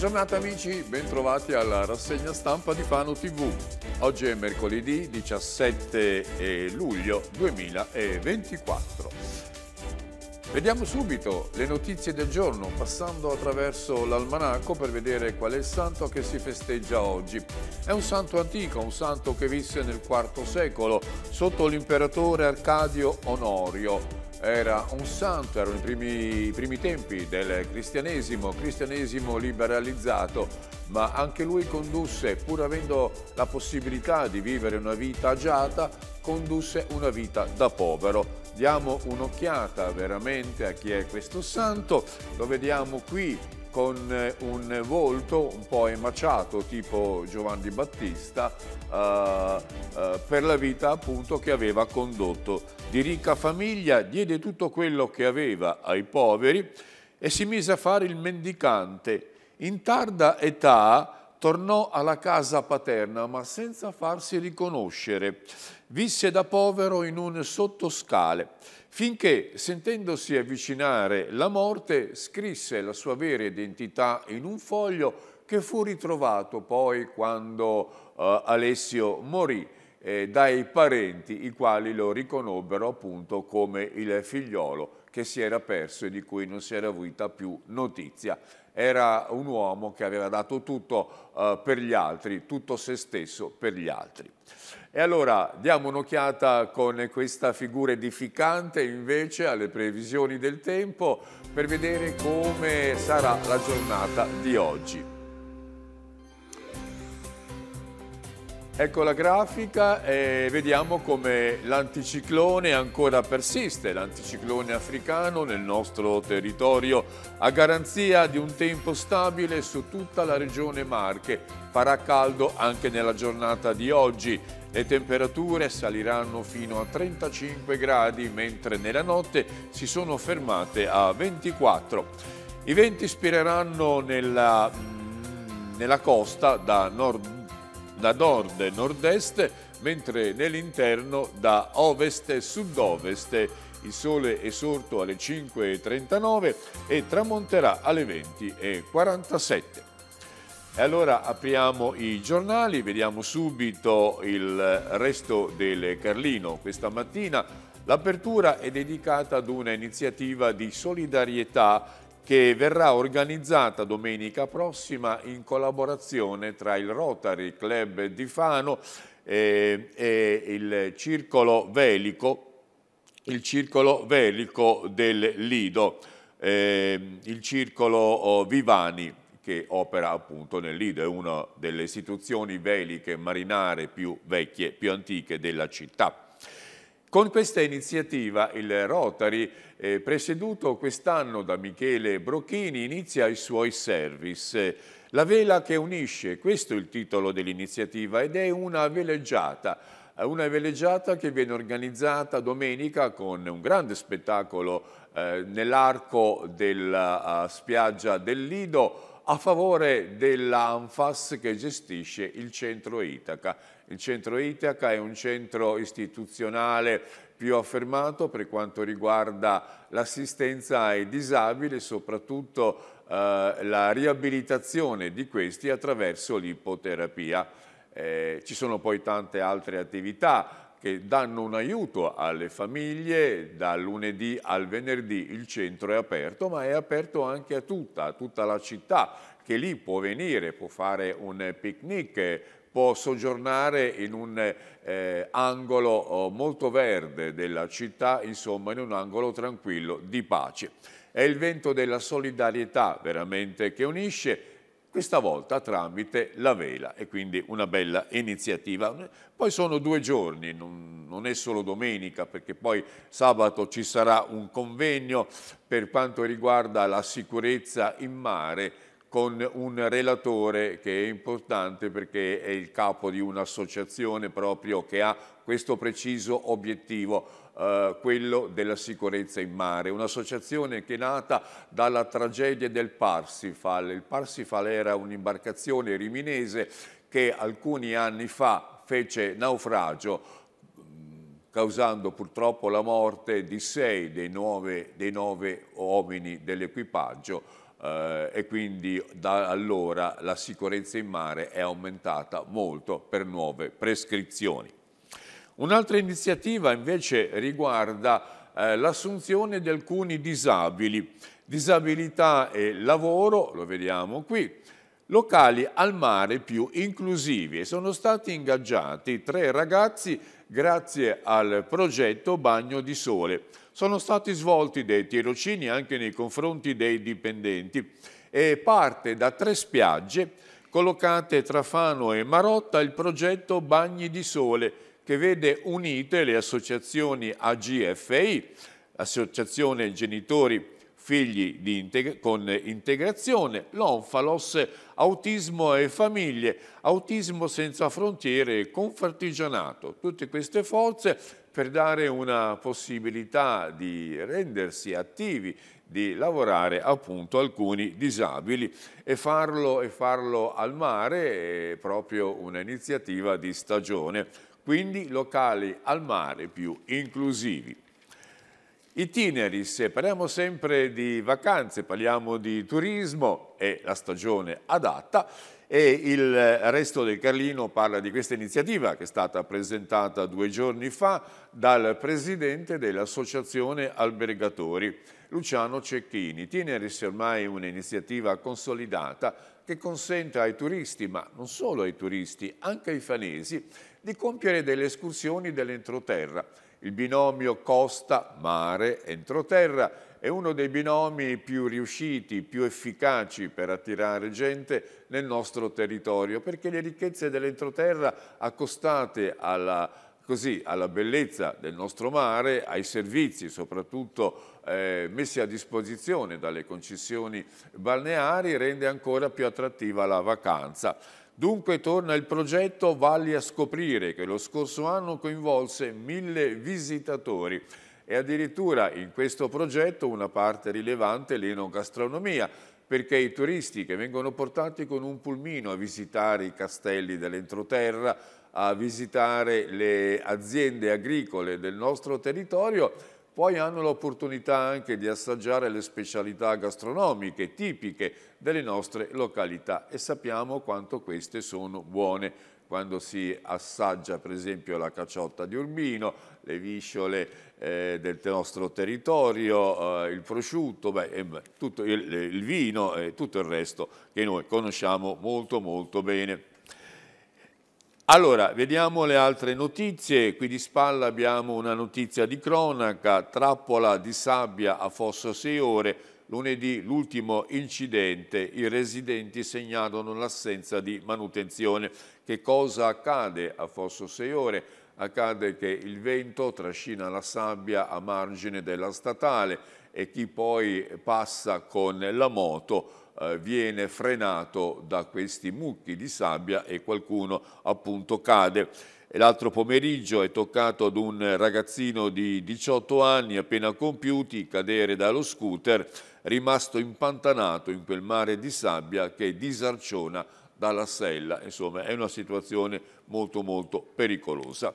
giornata amici, bentrovati alla rassegna stampa di Fano TV. Oggi è mercoledì 17 luglio 2024. Vediamo subito le notizie del giorno, passando attraverso l'almanacco per vedere qual è il santo che si festeggia oggi. È un santo antico, un santo che visse nel IV secolo, sotto l'imperatore Arcadio Onorio era un santo, erano i primi, i primi tempi del cristianesimo, cristianesimo liberalizzato, ma anche lui condusse, pur avendo la possibilità di vivere una vita agiata, condusse una vita da povero. Diamo un'occhiata veramente a chi è questo santo, lo vediamo qui con eh, un volto un po' emaciato tipo Giovanni Battista eh, eh, per la vita appunto che aveva condotto. Di ricca famiglia diede tutto quello che aveva ai poveri e si mise a fare il mendicante. In tarda età tornò alla casa paterna ma senza farsi riconoscere. Visse da povero in un sottoscale finché, sentendosi avvicinare la morte, scrisse la sua vera identità in un foglio che fu ritrovato poi quando eh, Alessio morì eh, dai parenti, i quali lo riconobbero appunto come il figliolo che si era perso e di cui non si era avuta più notizia. Era un uomo che aveva dato tutto eh, per gli altri, tutto se stesso per gli altri. E allora diamo un'occhiata con questa figura edificante invece alle previsioni del tempo per vedere come sarà la giornata di oggi. Ecco la grafica e vediamo come l'anticiclone ancora persiste, l'anticiclone africano nel nostro territorio a garanzia di un tempo stabile su tutta la regione Marche. Farà caldo anche nella giornata di oggi. Le temperature saliranno fino a 35 gradi, mentre nella notte si sono fermate a 24. I venti spireranno nella, mm, nella costa da nord est da nord e nord-est, mentre nell'interno da ovest e sud-ovest il sole è sorto alle 5.39 e tramonterà alle 20.47. E allora apriamo i giornali, vediamo subito il resto del Carlino. Questa mattina l'apertura è dedicata ad una iniziativa di solidarietà che verrà organizzata domenica prossima in collaborazione tra il Rotary Club di Fano e, eh, e il Circolo Velico, il Circolo Velico del Lido, eh, il Circolo oh, Vivani che opera appunto nel Lido, è una delle istituzioni veliche marinare più vecchie, più antiche della città. Con questa iniziativa il Rotary, eh, presieduto quest'anno da Michele Brocchini, inizia i suoi service. La vela che unisce, questo è il titolo dell'iniziativa, ed è una veleggiata eh, una veleggiata che viene organizzata domenica con un grande spettacolo eh, nell'arco della uh, eh, spiaggia del Lido a favore dell'ANFAS che gestisce il centro Itaca. Il centro Itaca è un centro istituzionale più affermato per quanto riguarda l'assistenza ai disabili e soprattutto eh, la riabilitazione di questi attraverso l'ipoterapia. Eh, ci sono poi tante altre attività che danno un aiuto alle famiglie dal lunedì al venerdì il centro è aperto ma è aperto anche a tutta, a tutta la città che lì può venire, può fare un picnic, può soggiornare in un eh, angolo oh, molto verde della città, insomma in un angolo tranquillo di pace. È il vento della solidarietà veramente che unisce questa volta tramite la vela e quindi una bella iniziativa. Poi sono due giorni, non, non, è solo domenica perché poi sabato ci sarà un convegno per quanto riguarda la sicurezza in mare con un relatore che è importante perché è il capo di un'associazione proprio che ha questo preciso obiettivo, eh, quello della sicurezza in mare. Un'associazione che è nata dalla tragedia del Parsifal. Il Parsifal era un'imbarcazione riminese che alcuni anni fa fece naufragio mm, causando purtroppo la morte di sei dei nove, dei nove uomini dell'equipaggio eh, e quindi da allora la sicurezza in mare è aumentata molto per nuove prescrizioni. Un'altra iniziativa invece riguarda eh, l'assunzione di alcuni disabili. Disabilità e lavoro, lo vediamo qui, locali al mare più inclusivi e sono stati ingaggiati tre ragazzi grazie al progetto Bagno di Sole. Sono stati svolti dei tirocini anche nei confronti dei dipendenti e parte da tre spiagge collocate tra Fano e Marotta il progetto Bagni di Sole che vede unite le associazioni AGFI, Associazione Genitori figli integ con integrazione, l'Onfalos, autismo e famiglie, autismo senza frontiere e confartigianato. Tutte queste forze per dare una possibilità di rendersi attivi, di lavorare appunto alcuni disabili e farlo, e farlo al mare è proprio un'iniziativa di stagione, quindi locali al mare più inclusivi. Itineris, parliamo sempre di vacanze, parliamo di turismo, è la stagione adatta e il resto del Carlino parla di questa iniziativa che è stata presentata due giorni fa dal presidente dell'Associazione Albergatori, Luciano Cecchini. Itineris è ormai un'iniziativa consolidata che consente ai turisti, ma non solo ai turisti, anche ai fanesi, di compiere delle escursioni dell'entroterra il binomio costa-mare-entroterra è uno dei binomi più riusciti, più efficaci per attirare gente nel nostro territorio, perché le ricchezze dell'entroterra accostate alla, così, alla bellezza del nostro mare, ai servizi soprattutto eh, messi a disposizione dalle concessioni balneari, rende ancora più attrattiva la vacanza. Dunque torna il progetto Valli a scoprire, che lo scorso anno coinvolse mille visitatori e addirittura in questo progetto una parte rilevante l'enogastronomia, perché i turisti che vengono portati con un pulmino a visitare i castelli dell'entroterra, a visitare le aziende agricole del nostro territorio, poi hanno l'opportunità anche di assaggiare le specialità gastronomiche tipiche delle nostre località e sappiamo quanto queste sono buone quando si assaggia per esempio la caciotta di Urbino, le visciole eh, del nostro territorio, eh, il prosciutto, beh, tutto il, il vino e tutto il resto che noi conosciamo molto molto bene. Allora, vediamo le altre notizie. Qui di spalla abbiamo una notizia di cronaca, trappola di sabbia a Fosso 6 ore, lunedì l'ultimo incidente, i residenti segnalano l'assenza di manutenzione. Che cosa accade a Fosso 6 ore? Accade che il vento trascina la sabbia a margine della statale e chi poi passa con la moto eh, viene frenato da questi mucchi di sabbia e qualcuno appunto cade. L'altro pomeriggio è toccato ad un ragazzino di 18 anni appena compiuti cadere dallo scooter, rimasto impantanato in quel mare di sabbia che disarciona dalla sella. Insomma, è una situazione molto molto pericolosa.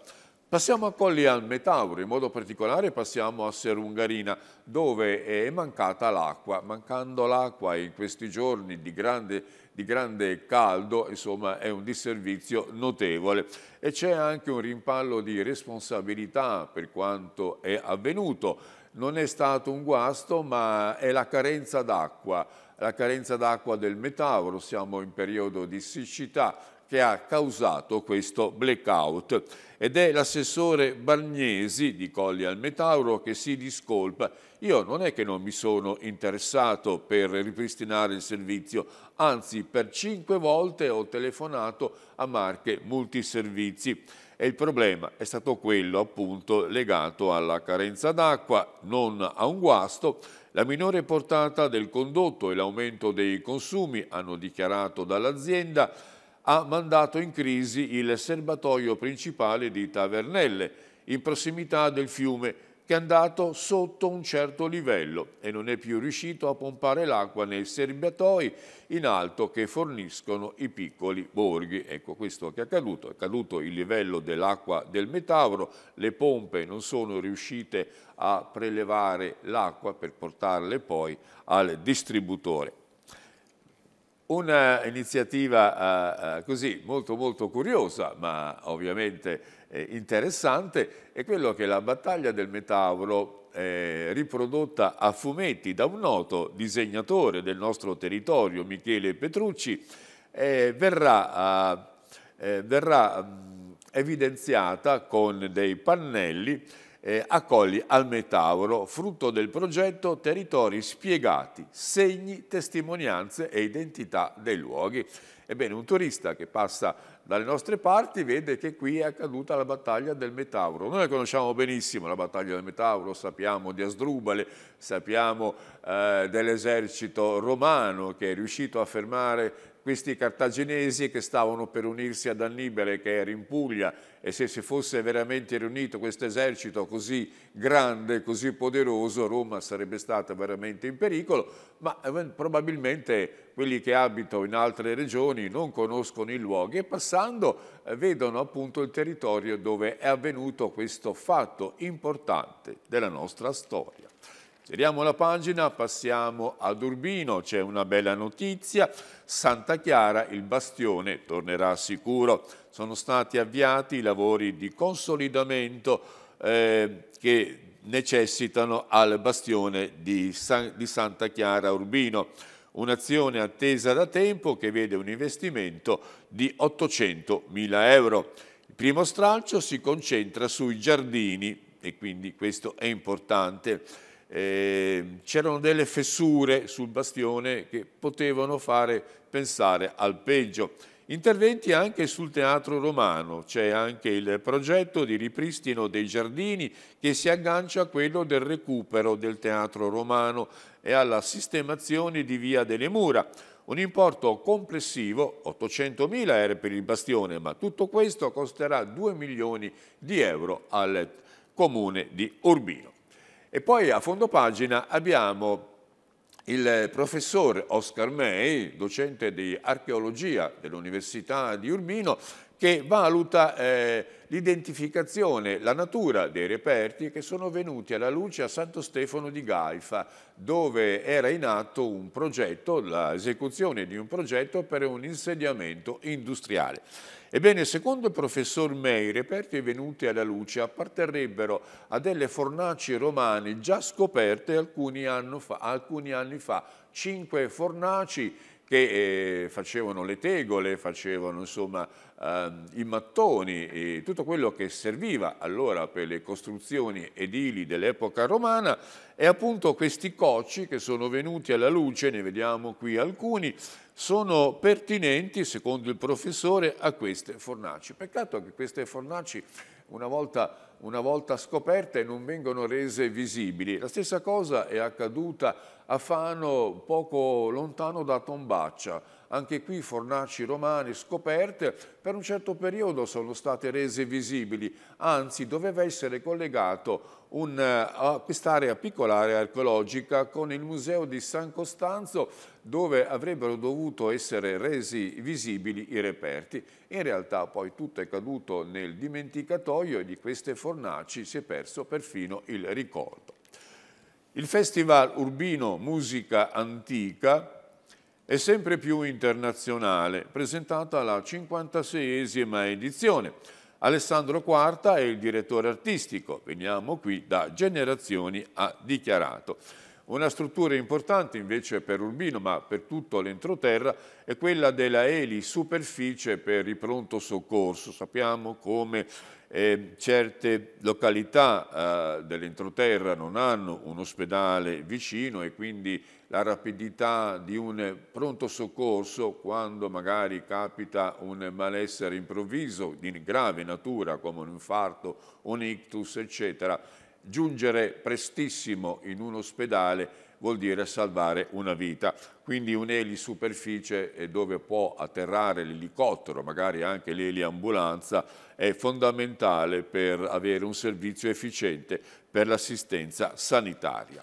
Passiamo a Colli al Metauro, in modo particolare passiamo a Serungarina, dove è mancata l'acqua. Mancando l'acqua in questi giorni di grande, di grande, caldo, insomma, è un disservizio notevole. E c'è anche un rimpallo di responsabilità per quanto è avvenuto. Non è stato un guasto, ma è la carenza d'acqua. La carenza d'acqua del Metauro, siamo in periodo di siccità, che ha causato questo blackout ed è l'assessore Bagnesi di Colli al Metauro che si discolpa. Io non è che non mi sono interessato per ripristinare il servizio, anzi per cinque volte ho telefonato a marche multiservizi e il problema è stato quello appunto legato alla carenza d'acqua, non a un guasto, la minore portata del condotto e l'aumento dei consumi, hanno dichiarato dall'azienda, ha mandato in crisi il serbatoio principale di Tavernelle, in prossimità del fiume, che è andato sotto un certo livello e non è più riuscito a pompare l'acqua nei serbatoi in alto che forniscono i piccoli borghi. Ecco questo che è accaduto, è caduto il livello dell'acqua del Metauro, le pompe non sono riuscite a prelevare l'acqua per portarle poi al distributore. Un'iniziativa eh, eh, così molto molto curiosa, ma ovviamente eh, interessante, è quello che la battaglia del Metauro, eh, riprodotta a fumetti da un noto disegnatore del nostro territorio, Michele Petrucci, eh, verrà, eh, verrà mh, mm, evidenziata con dei pannelli eh, accogli al Metauro, frutto del progetto Territori spiegati, segni, testimonianze e identità dei luoghi. Ebbene, un turista che passa dalle nostre parti vede che qui è accaduta la battaglia del Metauro. Noi la conosciamo benissimo, la battaglia del Metauro, sappiamo di Asdrubale, sappiamo eh, dell'esercito romano che è riuscito a fermare questi cartaginesi che stavano per unirsi ad Annibale che era in Puglia e se si fosse veramente riunito questo esercito così grande, così poderoso, Roma sarebbe stata veramente in pericolo, ma eh, probabilmente quelli che abitano in altre regioni non conoscono i luoghi e passando eh, vedono appunto il territorio dove è avvenuto questo fatto importante della nostra storia. Giriamo la pagina, passiamo ad Urbino, c'è una bella notizia, Santa Chiara, il bastione, tornerà sicuro. Sono stati avviati i lavori di consolidamento eh, che necessitano al bastione di, San, di Santa Chiara Urbino, un'azione attesa da tempo che vede un investimento di 800 mila euro. Il primo stralcio si concentra sui giardini e quindi questo è importante eh, c'erano delle fessure sul bastione che potevano fare pensare al peggio. Interventi anche sul teatro romano, c'è anche il progetto di ripristino dei giardini che si aggancia a quello del recupero del teatro romano e alla sistemazione di via delle mura. Un importo complessivo, 800.000 euro per il bastione, ma tutto questo costerà 2 milioni di euro al comune di Urbino. E poi a fondo pagina abbiamo il professor Oscar May, docente di archeologia dell'Università di Urbino, che valuta eh, l'identificazione, la natura dei reperti che sono venuti alla luce a Santo Stefano di Gaifa, dove era in atto un progetto, l'esecuzione di un progetto per un insediamento industriale. Ebbene, secondo il professor May, i reperti venuti alla luce apparterrebbero a delle fornaci romane già scoperte alcuni, fa, alcuni anni fa, cinque fornaci che eh, facevano le tegole, facevano insomma, eh, i mattoni, tutto quello che serviva allora per le costruzioni edili dell'epoca romana e appunto questi cocci che sono venuti alla luce, ne vediamo qui alcuni, sono pertinenti, secondo il professore, a queste fornaci. Peccato che queste fornaci una volta una volta scoperte non vengono rese visibili. La stessa cosa è accaduta a Fano poco lontano da Tombaccia anche qui fornaci romane scoperte per un certo periodo sono state rese visibili, anzi doveva essere collegato uh, quest'area piccola area archeologica con il museo di San Costanzo dove avrebbero dovuto essere resi visibili i reperti. In realtà poi tutto è caduto nel dimenticatoio e di queste fornaci si è perso perfino il ricordo. Il Festival Urbino Musica Antica e sempre più internazionale, presentata alla 56esima edizione. Alessandro Quarta è il direttore artistico, veniamo qui da Generazioni ha dichiarato. Una struttura importante invece per Urbino, ma per tutto l'entroterra, è quella della Eli Superficie per il pronto soccorso. Sappiamo come eh, certe località eh, dell'entroterra non hanno un ospedale vicino e quindi la rapidità di un pronto soccorso quando magari capita un malessere improvviso di grave natura come un infarto, un ictus eccetera, giungere prestissimo in un ospedale vuol dire salvare una vita. Quindi un'elisuperficie eh, dove può atterrare l'elicottero, magari anche l'eliambulanza, è fondamentale per avere un servizio efficiente per l'assistenza sanitaria.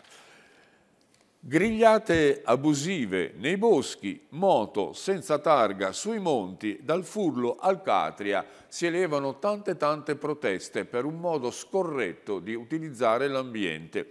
Grigliate abusive nei boschi, moto senza targa sui monti, dal Furlo al Catria si elevano tante tante proteste per un modo scorretto di utilizzare l'ambiente.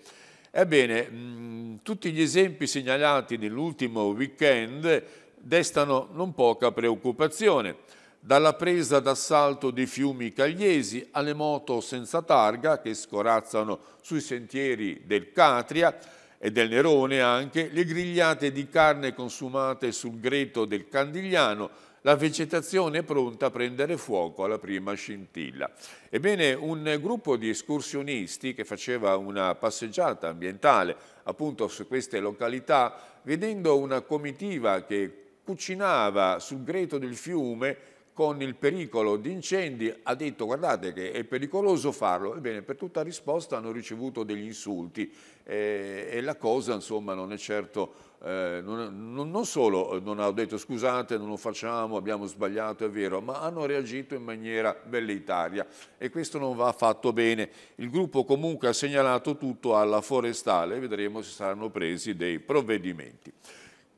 Ebbene, mm, tutti gli esempi segnalati nell'ultimo weekend destano non poca preoccupazione, dalla presa d'assalto di fiumi cagliesi alle moto senza targa che scorazzano sui sentieri del Catria e del Nerone anche, le grigliate di carne consumate sul greto del Candigliano, la vegetazione è pronta a prendere fuoco alla prima scintilla. Ebbene, un gruppo di escursionisti che faceva una passeggiata ambientale appunto su queste località, vedendo una comitiva che cucinava sul greto del fiume con il pericolo di incendi, ha detto guardate che è pericoloso farlo. Ebbene, per tutta risposta hanno ricevuto degli insulti eh, e la cosa insomma non è certo, eh, non, non, solo eh, non hanno detto scusate non lo facciamo, abbiamo sbagliato, è vero, ma hanno reagito in maniera velleitaria e questo non va affatto bene. Il gruppo comunque ha segnalato tutto alla forestale, vedremo se saranno presi dei provvedimenti.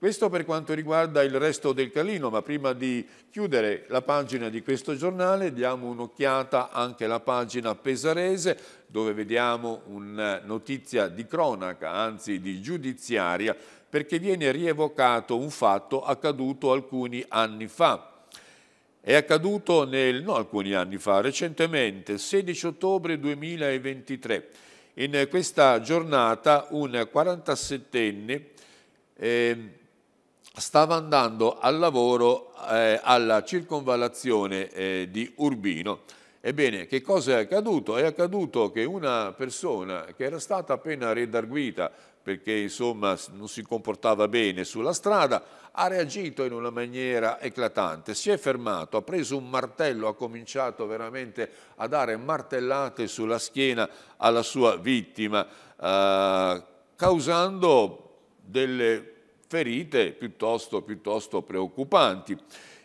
Questo per quanto riguarda il resto del Calino, ma prima di chiudere la pagina di questo giornale diamo un'occhiata anche alla pagina pesarese dove vediamo una eh, notizia di cronaca, anzi di giudiziaria, perché viene rievocato un fatto accaduto alcuni anni fa. È accaduto nel, no alcuni anni fa, recentemente, 16 ottobre 2023. In questa giornata un 47enne eh, stava andando al lavoro eh, alla circonvallazione eh, di Urbino. Ebbene, che cosa è accaduto? È accaduto che una persona che era stata appena redarguita perché insomma non si comportava bene sulla strada, ha reagito in una maniera eclatante, si è fermato, ha preso un martello, ha cominciato veramente a dare martellate sulla schiena alla sua vittima, eh, causando delle ferite piuttosto, piuttosto preoccupanti.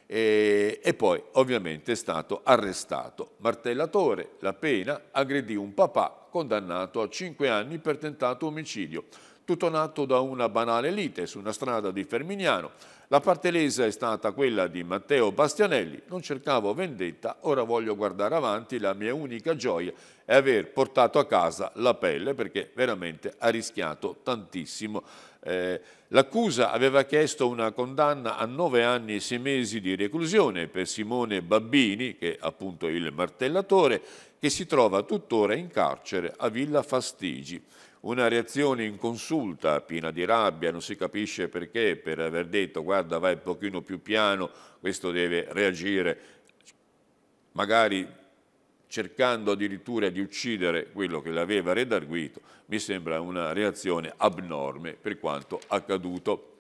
E, e, poi ovviamente è stato arrestato. Martellatore, la pena, aggredì un papà condannato a 5 anni per tentato omicidio. Tutto nato da una banale lite su una strada di Fermignano. La parte lesa è stata quella di Matteo Bastianelli. Non cercavo vendetta, ora voglio guardare avanti. La mia unica gioia è aver portato a casa la pelle perché veramente ha rischiato tantissimo. Eh, l'accusa aveva chiesto una condanna a nove anni e sei mesi di reclusione per Simone Babbini, che è appunto il martellatore, che si trova tuttora in carcere a Villa Fastigi. Una reazione inconsulta, piena di rabbia, non si capisce perché, per aver detto guarda vai un pochino più piano, questo deve reagire magari cercando addirittura di uccidere quello che l'aveva redarguito, mi sembra una reazione abnorme per quanto accaduto.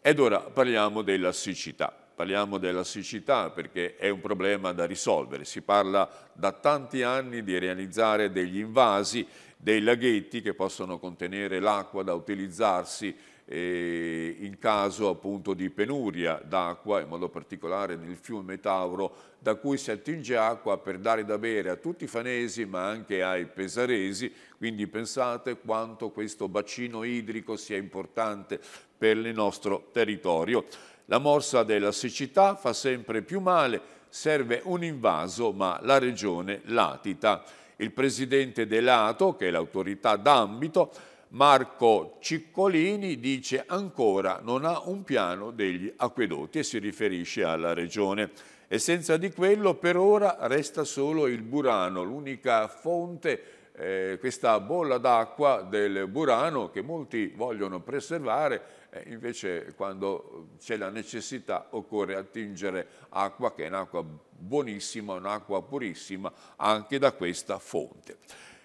Ed ora parliamo della siccità. Parliamo della siccità perché è un problema da risolvere. Si parla da tanti anni di realizzare degli invasi, dei laghetti che possono contenere l'acqua da utilizzarsi in caso appunto di penuria d'acqua, in modo particolare nel fiume Tauro, da cui si attinge acqua per dare da bere a tutti i fanesi ma anche ai pesaresi, quindi pensate quanto questo bacino idrico sia importante per il nostro territorio. La morsa della siccità fa sempre più male, serve un invaso ma la regione latita. Il presidente dell'Ato, che è l'autorità d'ambito, Marco Ciccolini dice ancora non ha un piano degli acquedotti e si riferisce alla regione. E senza di quello per ora resta solo il Burano, l'unica fonte, eh, questa bolla d'acqua del Burano che molti vogliono preservare invece quando c'è la necessità occorre attingere acqua che è un'acqua buonissima, un'acqua purissima anche da questa fonte.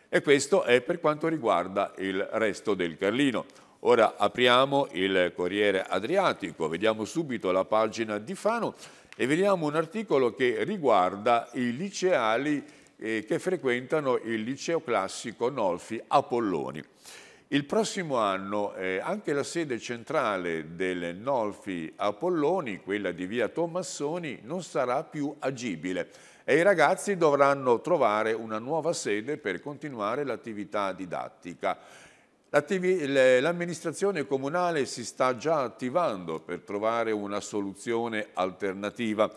E questo è per quanto riguarda il resto del Carlino. Ora apriamo il Corriere Adriatico, vediamo subito la pagina di Fano e vediamo un articolo che riguarda i liceali eh, che frequentano il liceo classico Nolfi Apolloni. Il prossimo anno eh, anche la sede centrale del Nolfi Apolloni, quella di via Tommassoni, non sarà più agibile e i ragazzi dovranno trovare una nuova sede per continuare l'attività didattica. L'amministrazione comunale si sta già attivando per trovare una soluzione alternativa.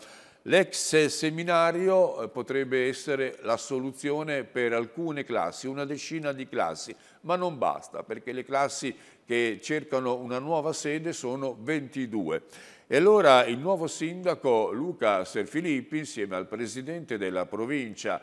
L'ex seminario eh, potrebbe essere la soluzione per alcune classi, una decina di classi, ma non basta perché le classi che cercano una nuova sede sono 22. E allora il nuovo sindaco Luca Serfilippi insieme al presidente della provincia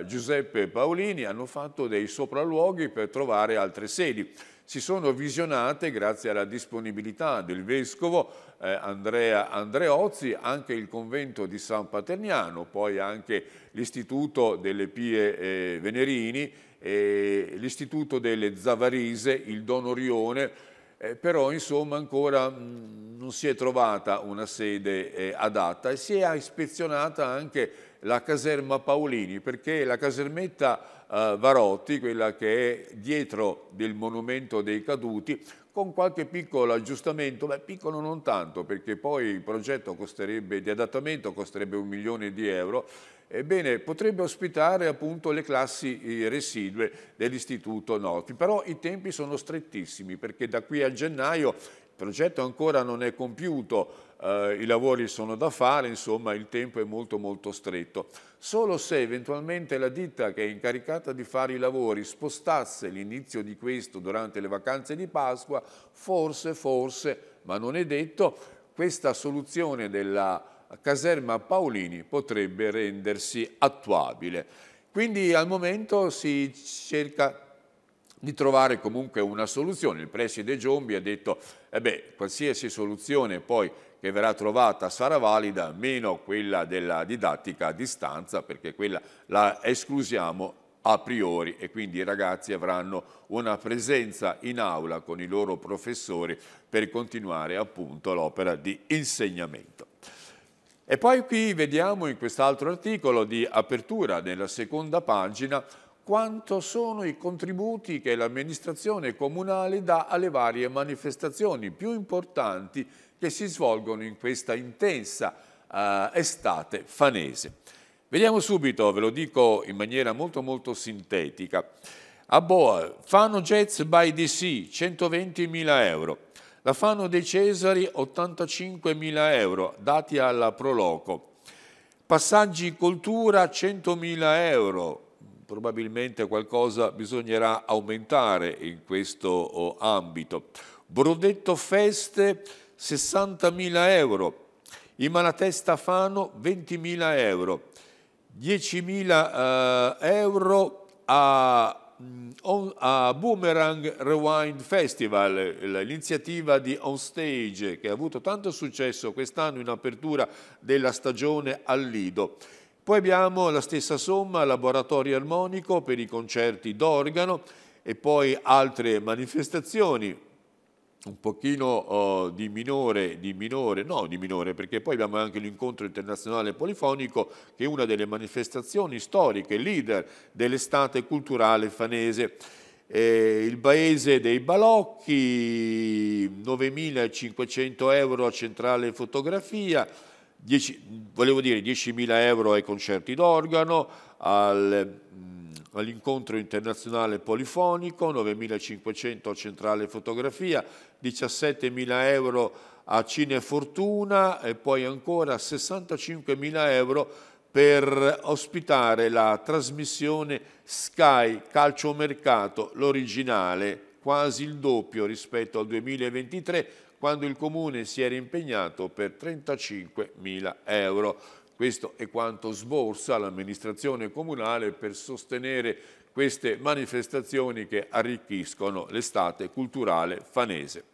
eh, Giuseppe Paolini hanno fatto dei sopralluoghi per trovare altre sedi. Si sono visionate, grazie alla disponibilità del vescovo eh, Andrea Andreozzi, anche il convento di San Paterniano, poi anche l'istituto delle Pie eh, Venerini, l'istituto delle Zavarise, il Don Orione, eh, però insomma ancora mh, mm, non si è trovata una sede eh, adatta e si è ispezionata anche la caserma Paolini perché la casermetta eh, Varotti, quella che è dietro del monumento dei caduti, con qualche piccolo aggiustamento, ma piccolo non tanto perché poi il progetto costerebbe, di adattamento costerebbe un milione di euro ebbene potrebbe ospitare appunto le classi eh, residue dell'Istituto Norfi, però i tempi sono strettissimi perché da qui a gennaio il progetto ancora non è compiuto, eh, i lavori sono da fare, insomma il tempo è molto molto stretto. Solo se eventualmente la ditta che è incaricata di fare i lavori spostasse l'inizio di questo durante le vacanze di Pasqua, forse, forse, ma non è detto, questa soluzione della caserma Paolini potrebbe rendersi attuabile. Quindi al momento si cerca di trovare comunque una soluzione. Il preside Giombi ha detto eh qualsiasi soluzione poi che verrà trovata sarà valida, meno quella della didattica a distanza, perché quella la esclusiamo a priori e quindi i ragazzi avranno una presenza in aula con i loro professori per continuare appunto l'opera di insegnamento. E poi qui vediamo in quest'altro articolo di apertura nella seconda pagina quanto sono i contributi che l'amministrazione comunale dà alle varie manifestazioni più importanti che si svolgono in questa intensa eh, estate fanese. Vediamo subito, ve lo dico in maniera molto molto sintetica. A Boa, Fano Jets by DC, 120.000 euro. La fanno dei Cesari 85.000 euro, dati alla Proloco. Passaggi coltura 100.000 euro, probabilmente qualcosa bisognerà aumentare in questo oh, ambito. Brodetto Feste 60.000 euro, i Malatesta Fano 20.000 euro, 10.000 eh, euro a Mm, a Boomerang Rewind Festival, l'iniziativa di On Stage che ha avuto tanto successo quest'anno in apertura della stagione al Lido. Poi abbiamo la stessa somma, Laboratorio Armonico per i concerti d'organo e poi altre manifestazioni un pochino oh, di, minore, di minore, no di minore, perché poi abbiamo anche l'incontro internazionale polifonico che è una delle manifestazioni storiche, leader dell'estate culturale fanese. Eh, il paese dei balocchi, 9.500 euro a centrale fotografia, 10, volevo dire 10.000 euro ai concerti d'organo, al, mm, all'incontro internazionale polifonico, 9.500 a centrale fotografia, 17.000 euro a Cinefortuna e poi ancora 65.000 euro per ospitare la trasmissione Sky Calciomercato, l'originale, quasi il doppio rispetto al 2023 quando il Comune si era impegnato per 35.000 euro. Questo è quanto sborsa l'amministrazione comunale per sostenere queste manifestazioni che arricchiscono l'estate culturale fanese.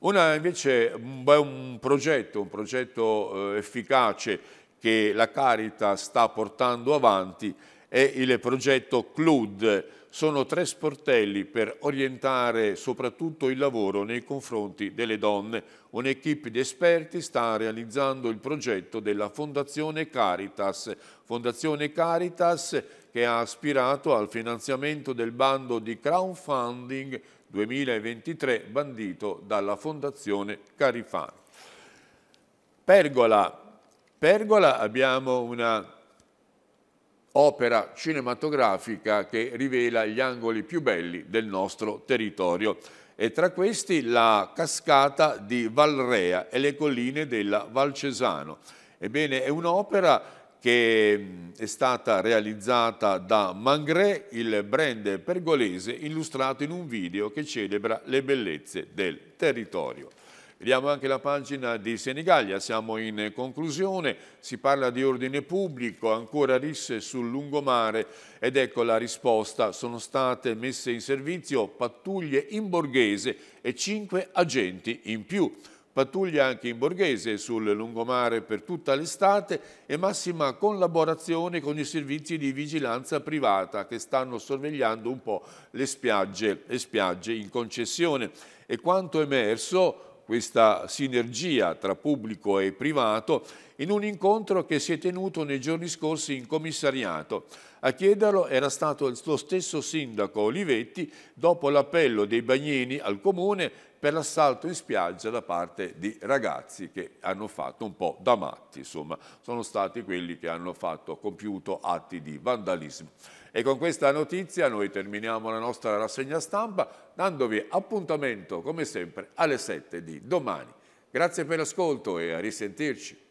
Una invece un progetto, un progetto eh, efficace che la Carita sta portando avanti è il progetto CLUD. Sono tre sportelli per orientare soprattutto il lavoro nei confronti delle donne. Un'equipe di esperti sta realizzando il progetto della Fondazione Caritas. Fondazione Caritas che ha aspirato al finanziamento del bando di crowdfunding 2023 bandito dalla Fondazione Carifano. Pergola. Pergola abbiamo una opera cinematografica che rivela gli angoli più belli del nostro territorio e tra questi la cascata di Valrea e le colline della Valcesano. Ebbene, è un'opera che è stata realizzata da Mangré, il brand pergolese, illustrato in un video che celebra le bellezze del territorio. Vediamo anche la pagina di Senigallia, siamo in conclusione, si parla di ordine pubblico, ancora risse sul lungomare ed ecco la risposta, sono state messe in servizio pattuglie in borghese e cinque agenti in più pattuglia anche in borghese sul lungomare per tutta l'estate e massima collaborazione con i servizi di vigilanza privata che stanno sorvegliando un po' le spiagge, le spiagge in concessione. E quanto emerso questa sinergia tra pubblico e privato in un incontro che si è tenuto nei giorni scorsi in commissariato. A chiederlo era stato lo stesso sindaco Olivetti dopo l'appello dei bagnini al comune per l'assalto in spiaggia da parte di ragazzi che hanno fatto un po' da matti, insomma, sono stati quelli che hanno fatto, compiuto atti di vandalismo. E con questa notizia noi terminiamo la nostra rassegna stampa dandovi appuntamento come sempre alle 7 di domani. Grazie per l'ascolto e a risentirci.